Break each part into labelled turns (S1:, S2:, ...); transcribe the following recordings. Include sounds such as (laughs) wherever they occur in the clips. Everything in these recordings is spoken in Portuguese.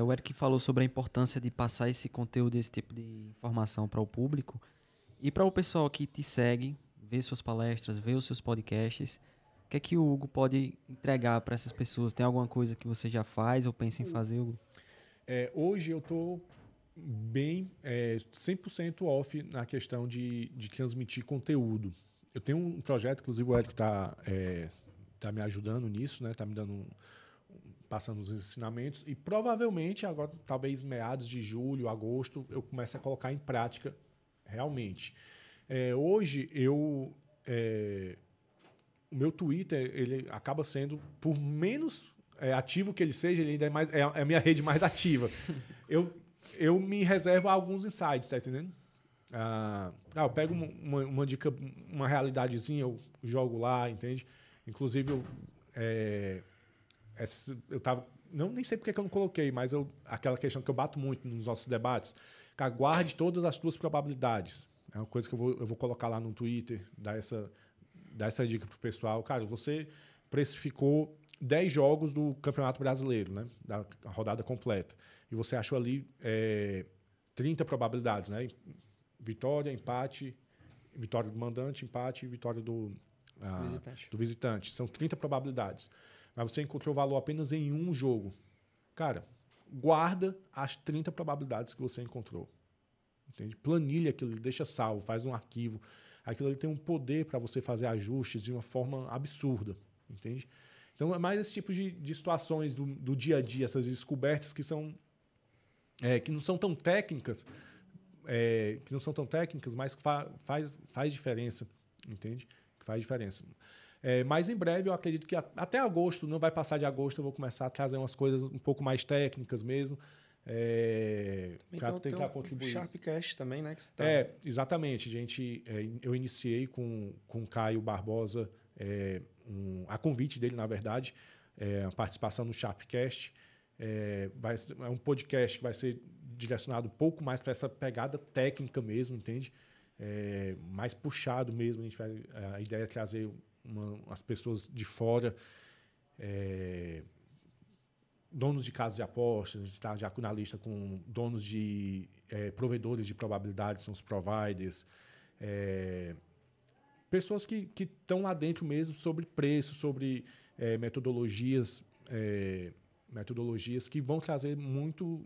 S1: É o Eric falou sobre a importância de passar esse conteúdo, esse tipo de informação para o público. E para o pessoal que te segue, vê suas palestras, vê os seus podcasts, o que é que o Hugo pode entregar para essas pessoas? Tem alguma coisa que você já faz ou pensa em hum. fazer, Hugo?
S2: É, hoje eu estou bem é, 100% off na questão de, de transmitir conteúdo. Eu tenho um projeto, inclusive o Eric está é, tá me ajudando nisso, né? Tá me dando um, passando os ensinamentos e provavelmente agora, talvez meados de julho, agosto, eu comece a colocar em prática realmente. É, hoje eu é, o meu Twitter ele acaba sendo por menos é, ativo que ele seja, ele ainda é mais é, é a minha rede mais ativa. (laughs) eu eu me reservo alguns insights, tá entendendo? Ah, eu pego uma, uma dica, uma realidadezinha, eu jogo lá, entende? Inclusive eu é, é eu tava. Não, nem sei porque que eu não coloquei, mas eu, aquela questão que eu bato muito nos nossos debates, que aguarde todas as tuas probabilidades. É uma coisa que eu vou, eu vou colocar lá no Twitter, dar essa, dar essa dica pro pessoal. Cara, você precificou 10 jogos do Campeonato Brasileiro, né? Da rodada completa. E você achou ali é, 30 probabilidades, né? Vitória, empate, vitória do mandante, empate e vitória do, ah, visitante. do visitante. São 30 probabilidades mas você encontrou valor apenas em um jogo. Cara, guarda as 30 probabilidades que você encontrou. Entende? Planilha aquilo, deixa salvo, faz um arquivo. Aquilo ali tem um poder para você fazer ajustes de uma forma absurda. Entende? Então é mais esse tipo de, de situações do, do, dia a dia, essas descobertas que são é, que não são tão técnicas, é, que não são tão técnicas, mas que fa faz, faz diferença, entende? Que faz diferença. É, mas em breve eu acredito que até agosto, não vai passar de agosto, eu vou começar a trazer umas coisas um pouco mais técnicas mesmo. É, para então, tentar um contribuir.
S1: Sharpcast também, né? Tá... É,
S2: exatamente. Gente, é, eu iniciei com, com o Caio Barbosa, é, um, a convite dele, na verdade, é, a participação no Sharpcast. É, vai, é um podcast que vai ser direcionado um pouco mais para essa pegada técnica mesmo, entende? É, mais puxado mesmo. A, gente vai, a ideia é trazer uma, as pessoas de fora, é, donos de casas de apostas, a gente está já na lista com donos de é, provedores de probabilidade, são os providers, é, pessoas que estão lá dentro mesmo sobre preço, sobre é, metodologias, é, metodologias que vão trazer muito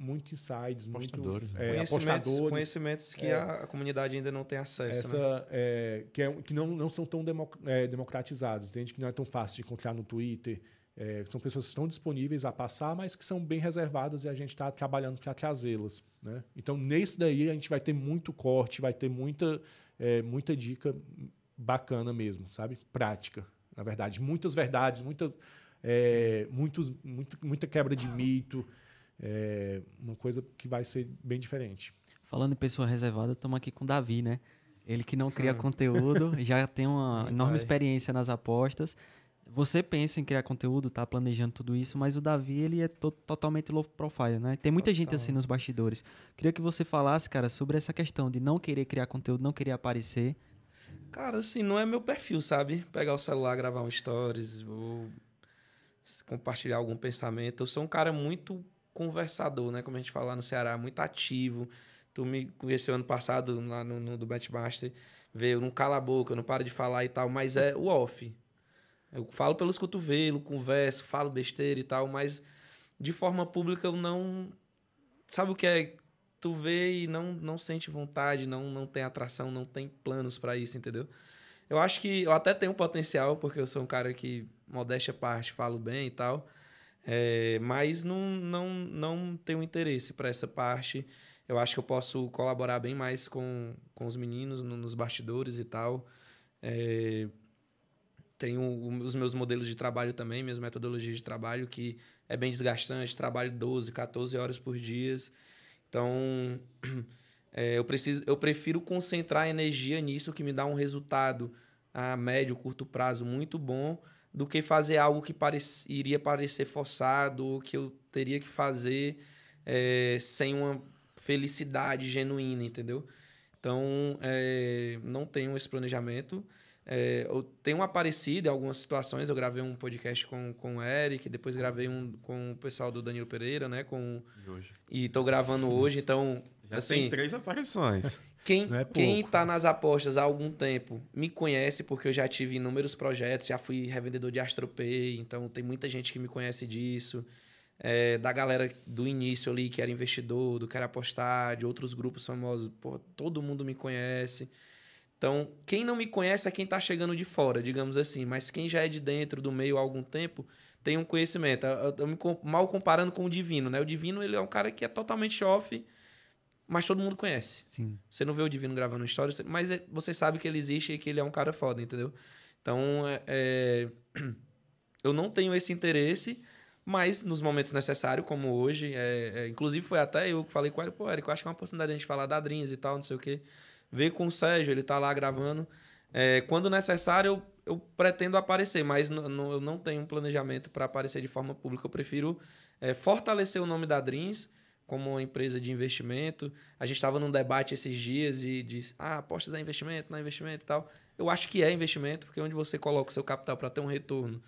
S1: muitos insights, apostadores, muito, né? é, conhecimentos, apostadores. Conhecimentos que é, a comunidade ainda não tem acesso. Né? Essa,
S2: né? é, que é, que não, não são tão democ, é, democratizados, entende? Que não é tão fácil de encontrar no Twitter. É, são pessoas que estão disponíveis a passar, mas que são bem reservadas e a gente está trabalhando para trazê-las. Né? Então, nesse daí, a gente vai ter muito corte, vai ter muita, é, muita dica bacana mesmo, sabe? Prática, na verdade. Muitas verdades, muitas, muitos, muito, muita quebra de mito é uma coisa que vai ser bem diferente.
S1: Falando em pessoa reservada, estamos aqui com o Davi, né? Ele que não (laughs) cria ah. conteúdo, já tem uma enorme experiência nas apostas. Você pensa em criar conteúdo, tá planejando tudo isso, mas o Davi, ele é to totalmente low profile, né? Tem muita Total. gente assim nos bastidores. Queria que você falasse, cara, sobre essa questão de não querer criar conteúdo, não querer aparecer. Cara, assim, não é meu perfil, sabe? Pegar o celular, gravar um stories, ou compartilhar algum pensamento. Eu sou um cara muito conversador, né? Como a gente fala no Ceará, muito ativo. Tu me conheceu ano passado lá no, no do Batmaster, veio, não cala a boca, não para de falar e tal, mas é o off. Eu falo pelos cotovelos, converso, falo besteira e tal, mas de forma pública eu não. Sabe o que é? Tu vê e não, não sente vontade, não, não tem atração, não tem planos para isso, entendeu? Eu acho que eu até tenho um potencial, porque eu sou um cara que, modéstia à parte, falo bem e tal. É, mas não, não, não tenho interesse para essa parte. Eu acho que eu posso colaborar bem mais com, com os meninos no, nos bastidores e tal. É, tenho os meus modelos de trabalho também, minhas metodologias de trabalho, que é bem desgastante. Trabalho 12, 14 horas por dia. Então, (clears throat) é, eu, preciso, eu prefiro concentrar energia nisso que me dá um resultado a ah, médio, curto prazo muito bom do que fazer algo que iria parecer forçado, ou que eu teria que fazer é, sem uma felicidade genuína, entendeu? Então, é, não tenho esse planejamento. É, eu tenho aparecido em algumas situações. Eu gravei um podcast com, com o Eric, depois gravei um com o pessoal do Danilo Pereira, né? Com, e, estou gravando hoje, então já assim, tem três aparições. (laughs) Quem, é quem tá nas apostas há algum tempo me conhece, porque eu já tive inúmeros projetos, já fui revendedor de AstroPay, então tem muita gente que me conhece disso. É, da galera do início ali, que era investidor, do era Apostar, de outros grupos famosos, Pô, todo mundo me conhece. Então, quem não me conhece é quem tá chegando de fora, digamos assim, mas quem já é de dentro do meio há algum tempo tem um conhecimento. Eu, eu, eu me mal comparando com o Divino, né? O Divino ele é um cara que é totalmente off mas todo mundo conhece. Sim. Você não vê o Divino gravando histórias, mas é, você sabe que ele existe e que ele é um cara foda, entendeu? Então, é, é (clears throat) eu não tenho esse interesse, mas nos momentos necessários, como hoje, é, é, inclusive foi até eu que falei com ele, pô, Eric, eu acho que é uma oportunidade de a gente falar da Dreams e tal, não sei o quê. Veio com o Sérgio, ele tá lá gravando. É, quando necessário, eu, eu, pretendo aparecer, mas eu não tenho um planejamento para aparecer de forma pública. Eu prefiro fortalecer o nome da Dreams como uma empresa de investimento. A gente estava num debate esses dias de, de ah, apostas é investimento, não é investimento e tal. Eu acho que é investimento, porque onde você coloca o seu capital para ter um retorno,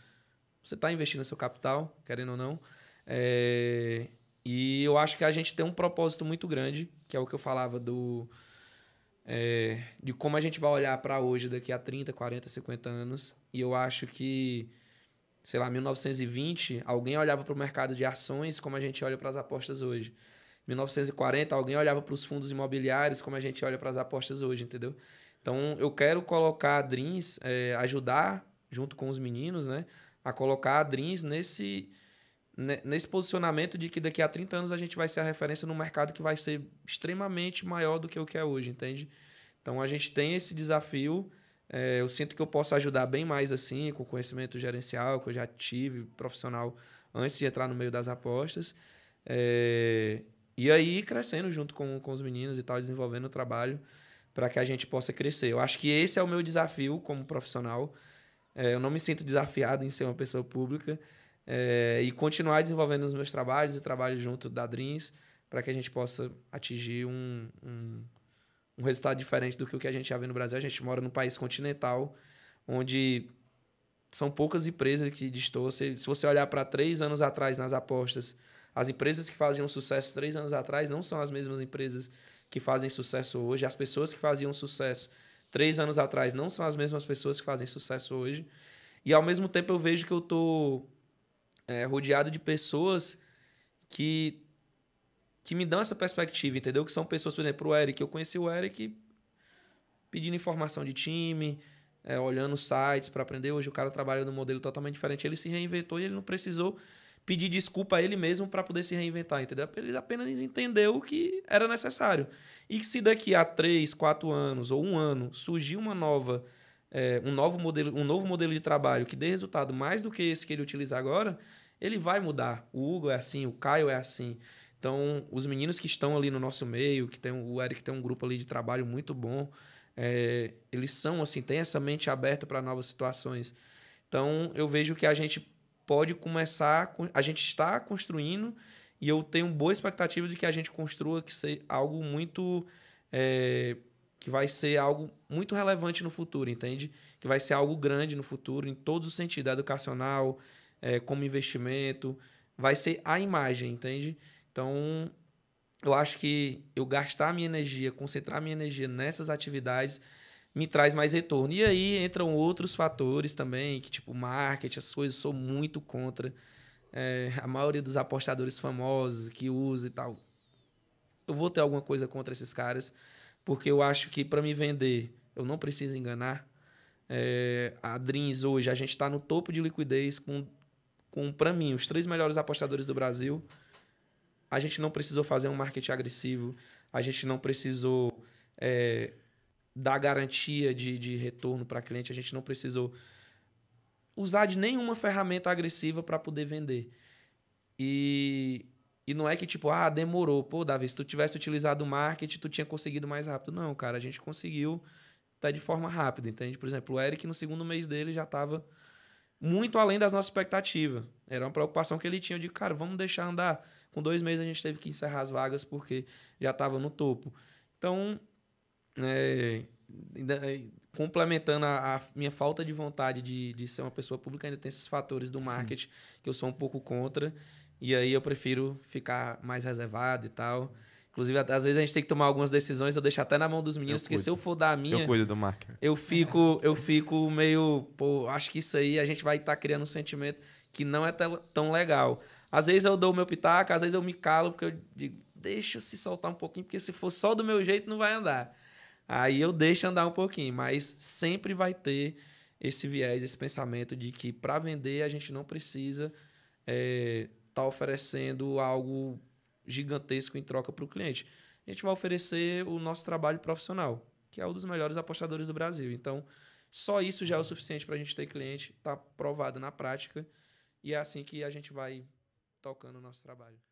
S1: você está investindo seu capital, querendo ou não. É... E eu acho que a gente tem um propósito muito grande, que é o que eu falava do. É... de como a gente vai olhar para hoje daqui a 30, 40, 50 anos. E eu acho que sei lá, 1920, alguém olhava para o mercado de ações como a gente olha para as apostas hoje. 1940, alguém olhava para os fundos imobiliários como a gente olha para as apostas hoje, entendeu? Então, eu quero colocar a Dreams, é, ajudar, junto com os meninos, né, a colocar a Dreams nesse, né, nesse posicionamento de que daqui a 30 anos a gente vai ser a referência no mercado que vai ser extremamente maior do que o que é hoje, entende? Então, a gente tem esse desafio é, eu sinto que eu posso ajudar bem mais assim, com o conhecimento gerencial que eu já tive, profissional, antes de entrar no meio das apostas. É, e aí crescendo junto com, com os meninos e tal, desenvolvendo o trabalho para que a gente possa crescer. Eu acho que esse é o meu desafio como profissional. É, eu não me sinto desafiado em ser uma pessoa pública é, e continuar desenvolvendo os meus trabalhos e trabalho junto da Dreams para que a gente possa atingir um, um um resultado diferente do que o que a gente já vê no Brasil. A gente mora num país continental, onde são poucas empresas que destoam. Se, se você olhar para três anos atrás nas apostas, as empresas que faziam sucesso três anos atrás não são as mesmas empresas que fazem sucesso hoje. As pessoas que faziam sucesso três anos atrás não são as mesmas pessoas que fazem sucesso hoje. E ao mesmo tempo eu vejo que eu estou eh, é, rodeado de pessoas que que me dão essa perspectiva, entendeu? Que são pessoas, por exemplo, o Eric. Eu conheci o Eric pedindo informação de time, é, olhando sites para aprender. Hoje o cara trabalha num modelo totalmente diferente. Ele se reinventou e ele não precisou pedir desculpa a ele mesmo para poder se reinventar, entendeu? Ele apenas entendeu que era necessário. E que se daqui a três, quatro anos ou um ano surgir uma nova, é, um, novo modelo, um novo modelo de trabalho que dê resultado mais do que esse que ele utiliza agora, ele vai mudar. O Hugo é assim, o Caio é assim. Então, os meninos que estão ali no nosso meio, que tem o Eric tem um grupo ali de trabalho muito bom, é, eles são assim, têm essa mente aberta para novas situações. Então, eu vejo que a gente pode começar, a gente está construindo e eu tenho boa expectativa de que a gente construa que seja algo muito é, que vai ser algo muito relevante no futuro, entende? Que vai ser algo grande no futuro em todos os sentidos, educacional, é, como investimento, vai ser a imagem, entende? Então, eu acho que eu gastar minha energia, concentrar minha energia nessas atividades me traz mais retorno. E aí entram outros fatores também, que tipo marketing, essas coisas, sou muito contra. É, a maioria dos apostadores famosos que usa e tal. Eu vou ter alguma coisa contra esses caras, porque eu acho que para me vender, eu não preciso enganar. É, a Dreams hoje, a gente está no topo de liquidez com, com para mim, os três melhores apostadores do Brasil. A gente não precisou fazer um marketing agressivo, a gente não precisou é, dar garantia de, de retorno para cliente, a gente não precisou usar de nenhuma ferramenta agressiva para poder vender. E, e não é que tipo, ah, demorou. Pô, Davi, se tu tivesse utilizado o marketing, tu tinha conseguido mais rápido. Não, cara, a gente conseguiu até tá, de forma rápida, entende? Por exemplo, o Eric, no segundo mês dele, já estava muito além das nossas expectativas. Era uma preocupação que ele tinha. de cara, vamos deixar andar. Com dois meses a gente teve que encerrar as vagas porque já estava no topo. Então, é, é, complementando a, a, minha falta de vontade de, de ser uma pessoa pública, ainda tem esses fatores do marketing Sim. que eu sou um pouco contra. E aí eu prefiro ficar mais reservado e tal. Sim. Inclusive, às vezes a gente tem que tomar algumas decisões, eu deixo até na mão dos meninos, eu porque cuido. se eu for dar a minha. Eu cuido do marketing. Eu fico, eu fico meio. Pô, acho que isso aí a gente vai estar tá criando um sentimento que não é tão legal. Às vezes eu dou o meu pitaco, às vezes eu me calo, porque eu digo, deixa se soltar um pouquinho, porque se for só do meu jeito, não vai andar. Aí eu deixo andar um pouquinho, mas sempre vai ter esse viés, esse pensamento de que para vender a gente não precisa estar eh, é, tá oferecendo algo gigantesco em troca para o cliente. A gente vai oferecer o nosso trabalho profissional, que é um dos melhores apostadores do Brasil. Então, só isso já é o suficiente para a gente ter cliente, está provado na prática, e é assim que a gente vai tocando o nosso trabalho.